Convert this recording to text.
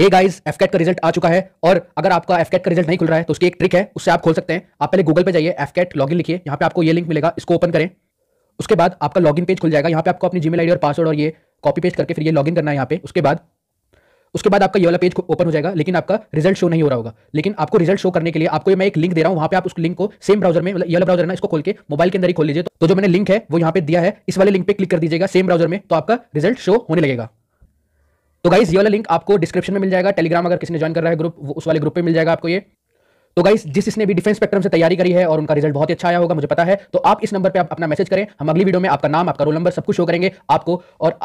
hey guys एफकेट का result आ चुका है और अगर आपका एफकेट का रिजल्ट नहीं खुल रहा है तो उसकी एक ट्रिक है उससे आप खोल सकते हैं आप पहले गूगल पे जाइए एफकेट लॉगिन लिखिए यहाँ पे आपको ये लिंक मिलेगा इसको ओपन करें उसके बाद आपका लॉगिन पेज खुल जाएगा यहाँ पे आपको अपनी जीमेल आईडी और पासवर्ड और ये कॉपी पेस्ट करके फिर ये लॉगिन करना है यहाँ पे उसके बाद उसके बाद आपका ये वाला पेज ओपन हो जाएगा लेकिन आपका रिजल्ट शो नहीं हो रहा होगा लेकिन आपको रिजल्ट शो करने के लिए आपको मैं एक लिंक दे रहा हूँ वहाँ पे आप उस लिंक को सेम ब्राउजर में मतलब ये वाला ब्राउजर ना इसको खोल के मोबाइल के अंदर ही खोल लीजिए तो जो मैंने लिंक है वो यहाँ पे दिया है इस वाले लिंक पे क्लिक कर दीजिएगा सेम ब्राउजर में तो आपका रिजल्ट शो होने लगेगा तो गाइज ये वाला लिंक आपको डिस्क्रिप्शन में मिल जाएगा टेलीग्राम अगर किसी ने ज्वाइन कर रहा है ग्रुप उस वाले ग्रुप पे मिल जाएगा आपको ये तो गाइस जिस इसने भी डिफेंस स्पेक्ट्रम से तैयारी करी है और उनका रिजल्ट बहुत ही अच्छा आया होगा मुझे पता है तो आप इस नंबर पर आप अपना मैसेज करें हम अगली वीडियो में आपका नाम आपका रोल नंबर सब कुछ शो करेंगे आपको और